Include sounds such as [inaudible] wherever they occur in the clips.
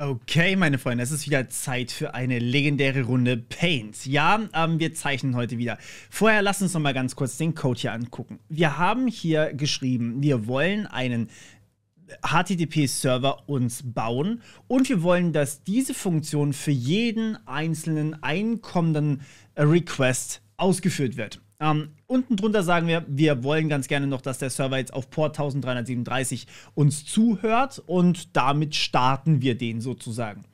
Okay, meine Freunde, es ist wieder Zeit für eine legendäre Runde Paint. Ja, ähm, wir zeichnen heute wieder. Vorher lass uns noch mal ganz kurz den Code hier angucken. Wir haben hier geschrieben, wir wollen einen HTTP-Server uns bauen und wir wollen, dass diese Funktion für jeden einzelnen einkommenden Request ausgeführt wird. Ähm, unten drunter sagen wir, wir wollen ganz gerne noch, dass der Server jetzt auf Port 1337 uns zuhört und damit starten wir den sozusagen.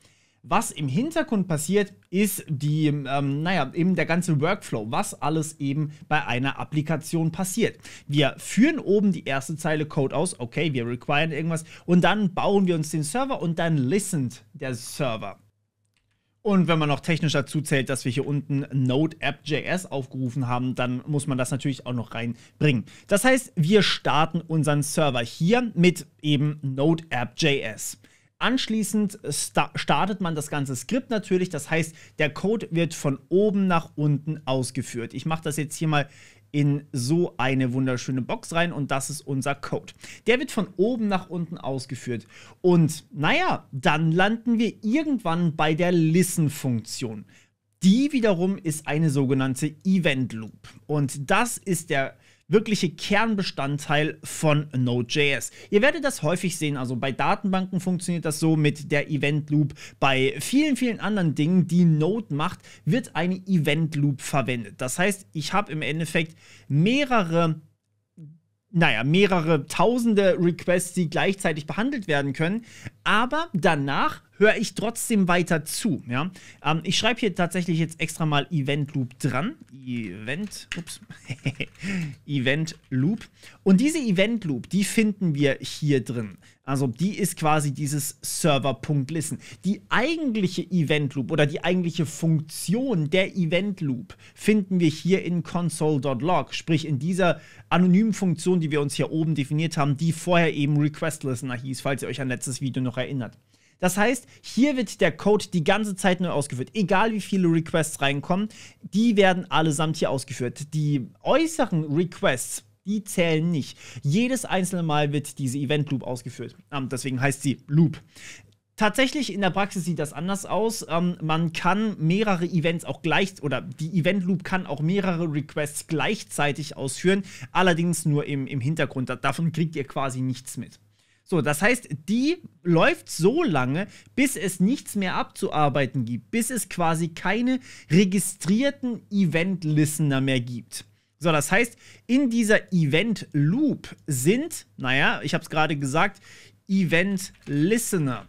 Was im Hintergrund passiert, ist die, ähm, naja, eben der ganze Workflow, was alles eben bei einer Applikation passiert. Wir führen oben die erste Zeile Code aus, okay, wir requiren irgendwas und dann bauen wir uns den Server und dann listened der Server. Und wenn man noch technisch dazu zählt, dass wir hier unten Node App.js aufgerufen haben, dann muss man das natürlich auch noch reinbringen. Das heißt, wir starten unseren Server hier mit eben Node App.js. Anschließend sta startet man das ganze Skript natürlich. Das heißt, der Code wird von oben nach unten ausgeführt. Ich mache das jetzt hier mal in so eine wunderschöne Box rein und das ist unser Code. Der wird von oben nach unten ausgeführt und naja, dann landen wir irgendwann bei der Listen-Funktion. Die wiederum ist eine sogenannte Event Loop und das ist der wirkliche Kernbestandteil von Node.js. Ihr werdet das häufig sehen, also bei Datenbanken funktioniert das so mit der Event Loop. Bei vielen, vielen anderen Dingen, die Node macht, wird eine Event Loop verwendet. Das heißt, ich habe im Endeffekt mehrere naja, mehrere tausende Requests, die gleichzeitig behandelt werden können, aber danach höre ich trotzdem weiter zu. Ja? Ähm, ich schreibe hier tatsächlich jetzt extra mal Event Loop dran. Event, ups, [laughs] Event Loop. Und diese Event Loop, die finden wir hier drin. Also die ist quasi dieses Server.listen. Die eigentliche Event Loop oder die eigentliche Funktion der Event Loop finden wir hier in console.log, sprich in dieser anonymen Funktion, die wir uns hier oben definiert haben, die vorher eben Request Listener hieß, falls ihr euch an letztes Video noch noch erinnert. Das heißt, hier wird der Code die ganze Zeit neu ausgeführt. Egal wie viele Requests reinkommen, die werden allesamt hier ausgeführt. Die äußeren Requests, die zählen nicht. Jedes einzelne Mal wird diese Event Loop ausgeführt. Ähm, deswegen heißt sie Loop. Tatsächlich in der Praxis sieht das anders aus. Ähm, man kann mehrere Events auch gleich oder die Event Loop kann auch mehrere Requests gleichzeitig ausführen, allerdings nur im, im Hintergrund. Davon kriegt ihr quasi nichts mit. So, das heißt, die läuft so lange, bis es nichts mehr abzuarbeiten gibt, bis es quasi keine registrierten Event-Listener mehr gibt. So, das heißt, in dieser Event-Loop sind, naja, ich habe es gerade gesagt, Event-Listener.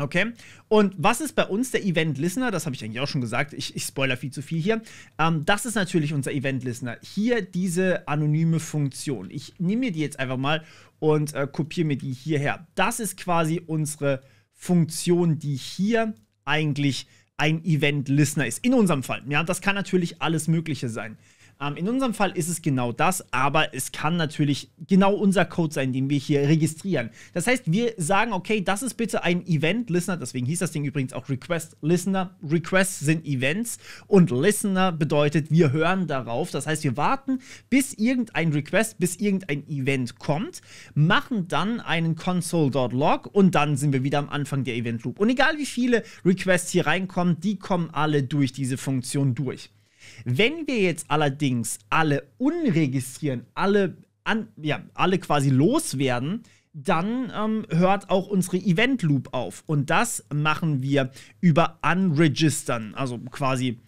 Okay. Und was ist bei uns der Event Listener? Das habe ich eigentlich auch schon gesagt. Ich, ich spoiler viel zu viel hier. Ähm, das ist natürlich unser Event Listener. Hier diese anonyme Funktion. Ich nehme mir die jetzt einfach mal und äh, kopiere mir die hierher. Das ist quasi unsere Funktion, die hier eigentlich ein Event Listener ist. In unserem Fall. Ja, das kann natürlich alles Mögliche sein. Ähm, in unserem Fall ist es genau das, aber es kann natürlich genau unser Code sein, den wir hier registrieren. Das heißt, wir sagen, okay, das ist bitte ein Event Listener, deswegen hieß das Ding übrigens auch Request Listener. Requests sind Events und Listener bedeutet, wir hören darauf. Das heißt, wir warten, bis irgendein Request, bis irgendein Event kommt, machen dann einen console.log und dann sind wir wieder am Anfang der Event Loop. Und egal wie viele Requests hier reinkommen, die kommen alle durch diese Funktion durch. Wenn wir jetzt allerdings alle unregistrieren, alle, an, ja, alle quasi loswerden, dann ähm, hört auch unsere Event Loop auf. Und das machen wir über Unregistern, also quasi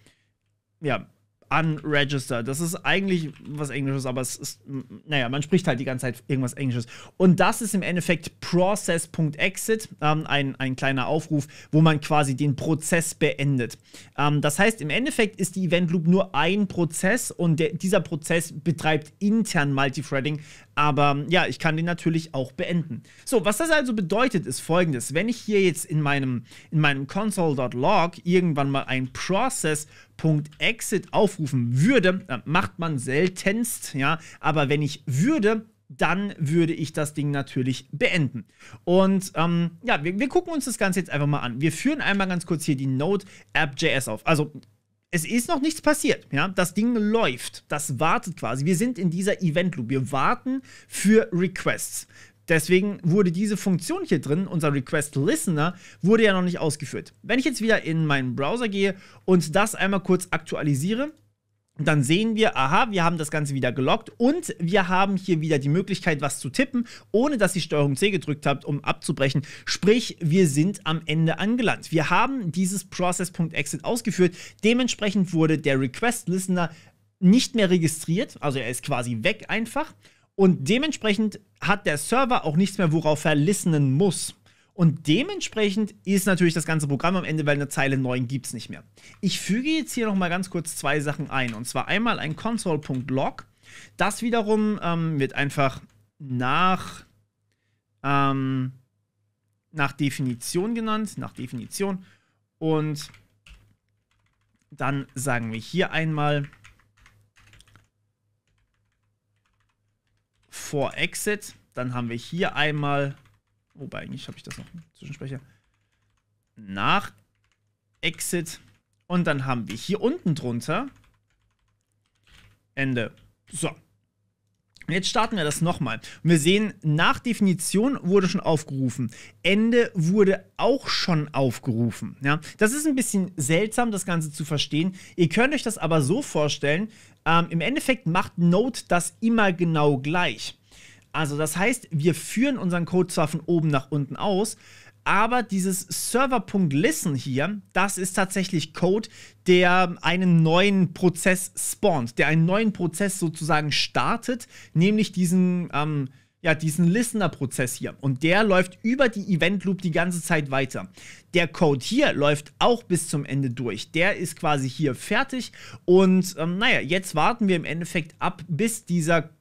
ja, unregistered. Das ist eigentlich was Englisches, aber es ist, naja, man spricht halt die ganze Zeit irgendwas Englisches. Und das ist im Endeffekt process.exit, ähm, ein, ein kleiner Aufruf, wo man quasi den Prozess beendet. Ähm, das heißt, im Endeffekt ist die Event Loop nur ein Prozess und der, dieser Prozess betreibt intern Multithreading aber ähm, ja, ich kann den natürlich auch beenden. So, was das also bedeutet, ist folgendes. Wenn ich hier jetzt in meinem, in meinem console.log irgendwann mal ein process.exit aufrufen würde, macht man seltenst, ja, aber wenn ich würde, dann würde ich das Ding natürlich beenden. Und ähm, ja, wir, wir, gucken uns das Ganze jetzt einfach mal an. Wir führen einmal ganz kurz hier die Node App.js auf. Also es ist noch nichts passiert. Ja? Das Ding läuft. Das wartet quasi. Wir sind in dieser Event-Loop. Wir warten für Requests. Deswegen wurde diese Funktion hier drin, unser Request Listener, wurde ja noch nicht ausgeführt. Wenn ich jetzt wieder in meinen Browser gehe und das einmal kurz aktualisiere, und dann sehen wir, aha, wir haben das Ganze wieder gelockt und wir haben hier wieder die Möglichkeit, was zu tippen, ohne dass ihr Steuerung C gedrückt habt, um abzubrechen. Sprich, wir sind am Ende angelangt. Wir haben dieses Process.exit ausgeführt. Dementsprechend wurde der Request-Listener nicht mehr registriert. Also er ist quasi weg einfach. Und dementsprechend hat der Server auch nichts mehr, worauf er listenen muss. Und dementsprechend ist natürlich das ganze Programm am Ende, weil eine Zeile 9 gibt es nicht mehr. Ich füge jetzt hier nochmal ganz kurz zwei Sachen ein. Und zwar einmal ein console.log. Das wiederum ähm, wird einfach nach, ähm, nach Definition genannt, nach Definition. Und dann sagen wir hier einmal for exit. Dann haben wir hier einmal Wobei, eigentlich habe ich das noch im Zwischensprecher. Nach Exit. Und dann haben wir hier unten drunter Ende. So. Jetzt starten wir das nochmal. Wir sehen, nach Definition wurde schon aufgerufen. Ende wurde auch schon aufgerufen. Ja? Das ist ein bisschen seltsam, das Ganze zu verstehen. Ihr könnt euch das aber so vorstellen. Ähm, Im Endeffekt macht Node das immer genau gleich. Also das heißt, wir führen unseren Code zwar von oben nach unten aus, aber dieses Server.listen hier, das ist tatsächlich Code, der einen neuen Prozess spawnt, der einen neuen Prozess sozusagen startet, nämlich diesen, ähm, ja, diesen Listener-Prozess hier. Und der läuft über die Event Loop die ganze Zeit weiter. Der Code hier läuft auch bis zum Ende durch. Der ist quasi hier fertig. Und ähm, naja, jetzt warten wir im Endeffekt ab, bis dieser Code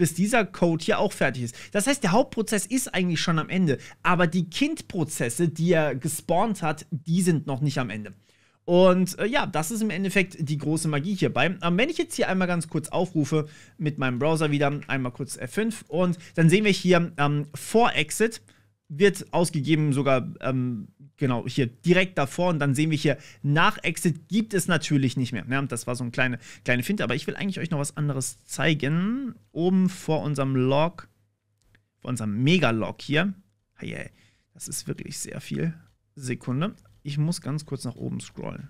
bis dieser Code hier auch fertig ist. Das heißt, der Hauptprozess ist eigentlich schon am Ende, aber die Kindprozesse, die er gespawnt hat, die sind noch nicht am Ende. Und äh, ja, das ist im Endeffekt die große Magie hierbei. Ähm, wenn ich jetzt hier einmal ganz kurz aufrufe mit meinem Browser wieder, einmal kurz F5 und dann sehen wir hier ähm, vor Exit, wird ausgegeben, sogar ähm, genau hier direkt davor. Und dann sehen wir hier, nach Exit gibt es natürlich nicht mehr. Ja, das war so ein kleine, kleine Finte, aber ich will eigentlich euch noch was anderes zeigen. Oben vor unserem Log, vor unserem Mega-Log hier. Hey, das ist wirklich sehr viel. Sekunde. Ich muss ganz kurz nach oben scrollen.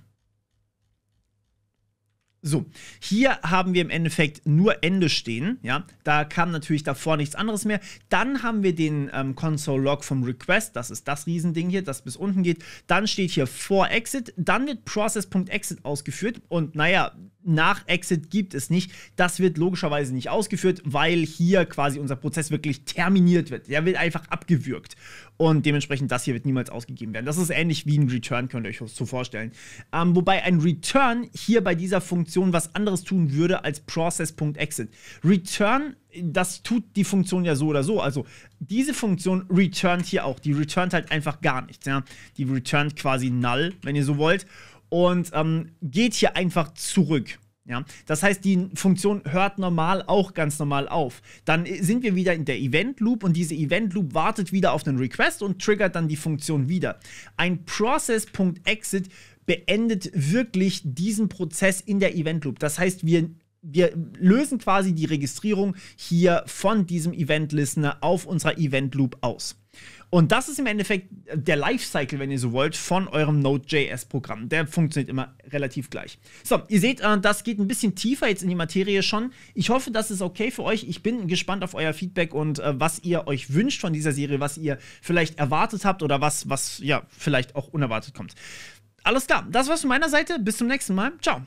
So, hier haben wir im Endeffekt nur Ende stehen, ja, da kam natürlich davor nichts anderes mehr. Dann haben wir den ähm, Console-Log vom Request, das ist das Riesending hier, das bis unten geht. Dann steht hier vor Exit, dann wird Process.exit ausgeführt und naja, nach Exit gibt es nicht. Das wird logischerweise nicht ausgeführt, weil hier quasi unser Prozess wirklich terminiert wird. Der wird einfach abgewürgt. Und dementsprechend, das hier wird niemals ausgegeben werden. Das ist ähnlich wie ein Return, könnt ihr euch so vorstellen. Ähm, wobei ein Return hier bei dieser Funktion was anderes tun würde als Process.exit. Return das tut die Funktion ja so oder so. Also diese Funktion returnt hier auch. Die returnt halt einfach gar nichts. Ja? Die returnt quasi null, wenn ihr so wollt und ähm, geht hier einfach zurück. Ja, das heißt, die Funktion hört normal auch ganz normal auf. Dann äh, sind wir wieder in der Event Loop und diese Event Loop wartet wieder auf den Request und triggert dann die Funktion wieder. Ein Process.exit beendet wirklich diesen Prozess in der Event Loop. Das heißt, wir wir lösen quasi die Registrierung hier von diesem Event Listener auf unserer Event Loop aus. Und das ist im Endeffekt der Lifecycle, wenn ihr so wollt, von eurem Node.js-Programm. Der funktioniert immer relativ gleich. So, ihr seht, äh, das geht ein bisschen tiefer jetzt in die Materie schon. Ich hoffe, das ist okay für euch. Ich bin gespannt auf euer Feedback und äh, was ihr euch wünscht von dieser Serie, was ihr vielleicht erwartet habt oder was, was ja vielleicht auch unerwartet kommt. Alles klar, das war's von meiner Seite. Bis zum nächsten Mal. Ciao.